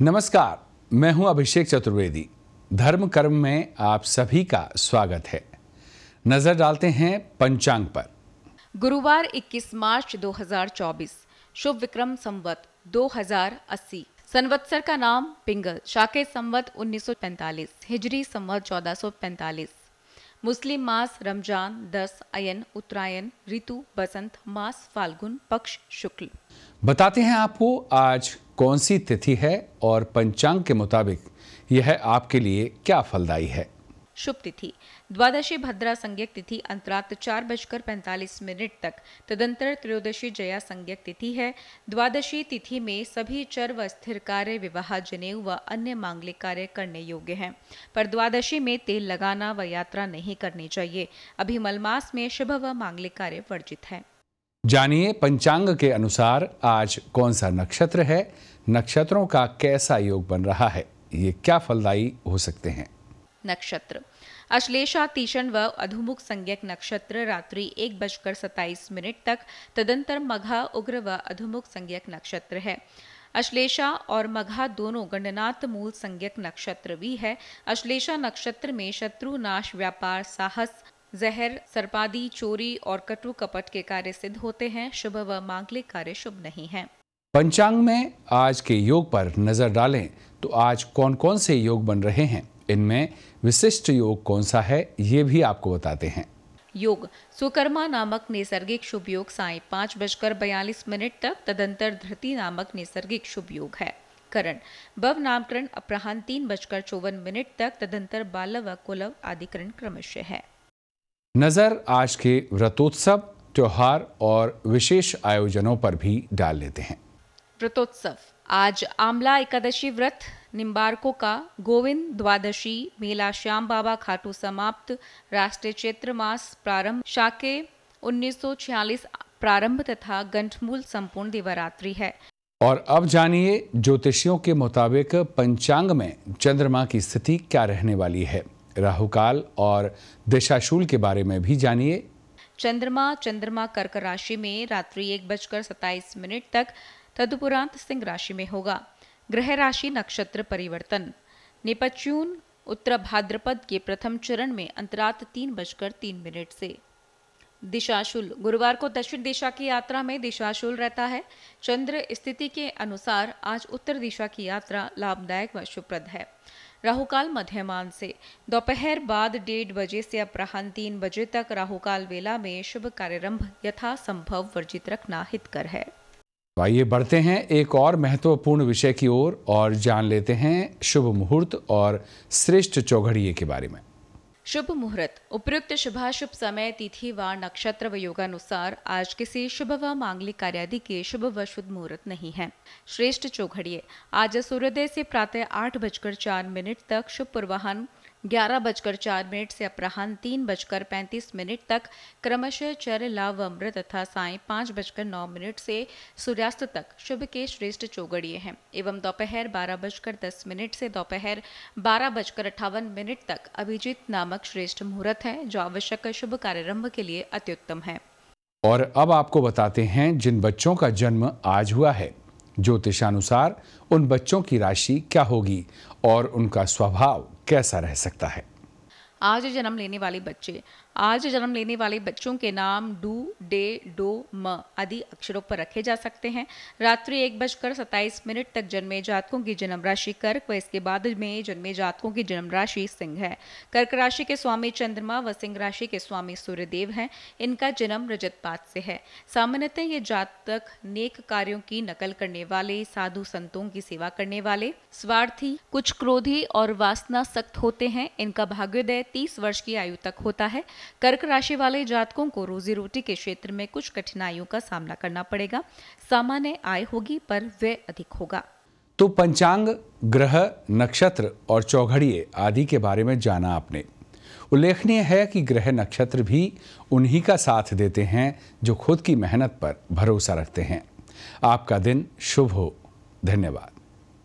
नमस्कार मैं हूं अभिषेक चतुर्वेदी धर्म कर्म में आप सभी का स्वागत है नजर डालते हैं पंचांग पर गुरुवार 21 मार्च 2024 शुभ विक्रम संवत 2080 संवत्सर का नाम पिंगल शाके संवत 1945 हिजरी संवत 1445 मुस्लिम मास रमजान दस अयन उत्तरायण ऋतु बसंत मास फाल्गुन पक्ष शुक्ल बताते हैं आपको आज कौन सी तिथि है और पंचांग के मुताबिक यह आपके लिए क्या फलदायी है शुभ तिथि द्वादशी भद्रा संज्ञक तिथि अंतरात चार बजकर पैंतालीस मिनट तक तदंतर त्रयोदशी जया संज्ञक तिथि है द्वादशी तिथि में सभी चर व स्थिर कार्य विवाह जनेऊ व अन्य मांगलिक कार्य करने योग्य हैं पर द्वादशी में तेल लगाना व यात्रा नहीं करनी चाहिए अभी मलमास में शुभ व मांगलिक कार्य वर्जित है जानिए पंचांग के अनुसार आज कौन सा नक्षत्र है नक्षत्रों का कैसा योग बन रहा है ये क्या फलदायी हो सकते हैं नक्षत्र अश्लेषा तीषण व अधुमुख संज्ञक नक्षत्र रात्रि एक बजकर सताइस मिनट तक तदंतर मघा उग्र व अधुमुख संज्ञक नक्षत्र है अश्लेषा और मघा दोनों गणनाथ मूल संज्ञक नक्षत्र भी है अश्लेषा नक्षत्र में शत्रु नाश व्यापार साहस जहर सरपादी चोरी और कटु कपट के कार्य सिद्ध होते हैं शुभ व मांगलिक कार्य शुभ नहीं है पंचांग में आज के योग पर नजर डालें तो आज कौन कौन से योग बन रहे हैं इनमें विशिष्ट योग कौन सा है ये भी आपको बताते हैं योग सुकर्मा नामक नैसर्गिक शुभ योग साय पाँच बजकर बयालीस मिनट तक तदंतर धृति नामक नैसर्गिक शुभ योग है करण बव नामकरण अपराह तीन बजकर चौवन मिनट तक तदंतर बालव व कुलव आदिकरण क्रमश है नज़र आज के व्रतोत्सव त्योहार और विशेष आयोजनों पर भी डाल लेते हैं व्रतोत्सव आज आमला एकादशी व्रत निम्बारकों का गोविंद द्वादशी मेला श्याम बाबा खाटू समाप्त राष्ट्रीय चैत्र मास प्रारंभ शाके 1946 प्रारंभ तथा गंठमूल संपूर्ण दिवरात्रि है और अब जानिए ज्योतिषियों के मुताबिक पंचांग में चंद्रमा की स्थिति क्या रहने वाली है राहुकाल और दिशाशूल के बारे में भी जानिए चंद्रमा चंद्रमा कर्क राशि में रात्रि एक बजकर सत्ताईस मिनट तक तदुपरांत सिंह राशि में होगा ग्रह राशि नक्षत्र परिवर्तन निपच्यून उत्तर भाद्रपद के प्रथम चरण में अंतरात तीन बजकर तीन मिनट से दिशाशूल गुरुवार को दक्षिण दिशा की यात्रा में दिशाशूल रहता है चंद्र स्थिति के अनुसार आज उत्तर दिशा की यात्रा लाभदायक व शुभप्रद है राहुकाल मध्यमान से दोपहर बाद डेढ़ बजे से अपराह्न तीन बजे तक राहुकाल वेला में शुभ कार्यारंभ यथासंभव वर्जित रखना हितकर है तो आइए बढ़ते हैं एक और महत्वपूर्ण विषय की ओर और, और जान लेते हैं शुभ मुहूर्त और श्रेष्ठ चौघड़िए के बारे में शुभ मुहूर्त उपयुक्त शुभाशुभ समय तिथि व नक्षत्र व योगानुसार आज किसी शुभ व मांगलिक कार्यादि के शुभ व शुद्ध मुहूर्त नहीं है श्रेष्ठ चौघड़िए आज सूर्योदय से प्रातः आठ बजकर चार मिनट तक शुभ पूर्वाहन ग्यारह बजकर चार मिनट से अपराह्न तीन बजकर पैंतीस मिनट तक क्रमशः चर लाव अमृत तथा साय पाँच बजकर नौ मिनट से सूर्यास्त तक शुभ के श्रेष्ठ चौगड़िए हैं एवं दोपहर बारह बजकर दस मिनट से दोपहर बारह बजकर अठावन मिनट तक अभिजीत नामक श्रेष्ठ मुहूर्त है जो आवश्यक शुभ कार्यारंभ के लिए अत्युत्तम है और अब आपको बताते हैं जिन बच्चों का जन्म आज हुआ है ज्योतिषानुसार उन बच्चों की राशि क्या होगी और उनका स्वभाव कैसा रह सकता है आज जन्म लेने वाले बच्चे आज जन्म लेने वाले बच्चों के नाम डू डे डो म आदि अक्षरों पर रखे जा सकते हैं रात्रि एक बजकर सत्ताईस मिनट तक जन्मे जातकों की जन्म राशि कर्क व इसके बाद में जन्मे जातकों की जन्म राशि सिंह है कर्क राशि के स्वामी चंद्रमा व सिंह राशि के स्वामी सूर्यदेव हैं इनका जन्म रजतपात से है सामान्यतः ये जातक नेक कार्यों की नकल करने वाले साधु संतों की सेवा करने वाले स्वार्थी कुछ क्रोधी और वासना सख्त होते हैं इनका भाग्योदय तीस वर्ष की आयु तक होता है कर्क राशि वाले जातकों को रोजी रोटी के क्षेत्र में कुछ कठिनाइयों का सामना करना पड़ेगा सामान्य आय होगी पर व्यय अधिक होगा तो पंचांग ग्रह नक्षत्र और चौघड़िए आदि के बारे में जाना आपने उल्लेखनीय है कि ग्रह नक्षत्र भी उन्हीं का साथ देते हैं जो खुद की मेहनत पर भरोसा रखते हैं आपका दिन शुभ हो धन्यवाद